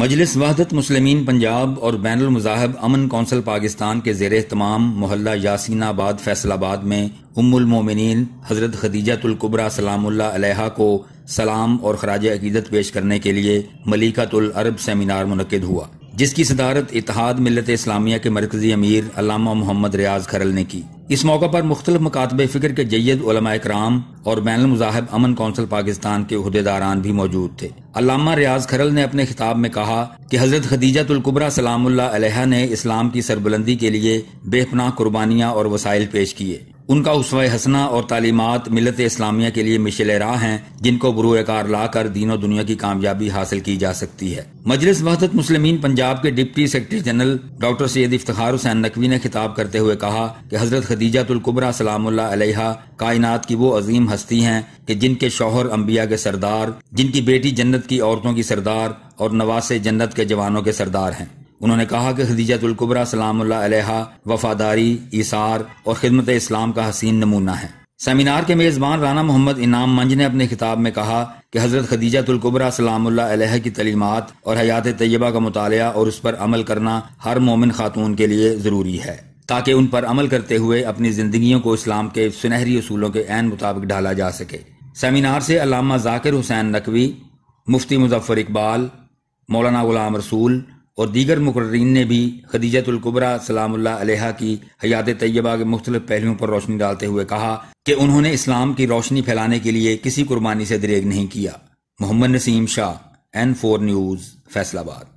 मजलिस वहदत मुसलमिन पंजाब और बैन अमजाहब अमन कौंसल पाकिस्तान के जेर तमाम मोहल्ला यासीनाबाद फैसलाबाद में उमुलमोमिन हज़रत खदीजतुल्कुबरा सलामुल्ला को सलाम और खराज अकीदत पेश करने के लिए मलिकातुलरब सेमिनार मनद हुआ जिसकी सदारत इतिहाद मिलत इस्लामिया के मरकजी अमीर अलामा मोहम्मद रियाज खरल ने की इस मौका पर मुख्त मकातब फ़िक्र के जैद कराम और बैन मज़ाहब अमन कौंसल पाकिस्तान के अहदेदारान भी मौजूद थे अलामा रियाज खरल ने अपने खिताब में कहा कि हज़रत तुलकुबरा सलाम्ला ने इस्लाम की सरबुलंदी के लिए बेपनाह कुर्बानियाँ और वसाइल पेश किए उनका उस हसना और तालीमत मिलत इस्लामिया के लिए मिशल राह हैं जिनको बुरुकार ला कर दीनों दुनिया की कामयाबी हासिल की जा सकती है मजलिस वहदत मुस्लिम पंजाब के deputy secretary general doctor Syed Iftar Hussain Naqvi ने खिताब करते हुए कहा कि हजरत तुलकुबरा सलाम कायनात की वो अजीम हस्ती हैं कि जिनके शोहर अम्बिया के सरदार जिनकी बेटी जन्नत की औरतों की सरदार और नवासे जन्नत के जवानों के सरदार हैं उन्होंने कहा कि खदीजतुल्कुबरा सलाम वफादारी इसार और खिदमत इस्लाम का हसीन नमूना है सेमिनार के मेज़बान राना मोहम्मद इनाम मंज ने अपने खिताब में कहा कि हज़रत खदीजतुल्कुबरा सलाम की तलीमत और हयात तय्यबा का मताल और उस पर अमल करना हर मोमिन खातून के लिए ज़रूरी है ताकि उन पर अमल करते हुए अपनी जिंदगी को इस्लाम के सुनहरी असूलों के ऐन मुताबिक ढाला जा सके सेमिनार से अलामा जाकिर हुसैन नकवी मुफ्ती मुजफ़र इकबाल मौलाना गुलाम रसूल और दीगर मुकर्रीन ने भी खदीजतुल्कुबरा सलामुल्ला की हयात तय्यबा के मुख्तलिफ पहलुओं पर रोशनी डालते हुए कहा कि उन्होंने इस्लाम की रोशनी फैलाने के लिए किसी कुर्बानी से दरेग नहीं किया Mohammad Naseem Shah N four news Faisalabad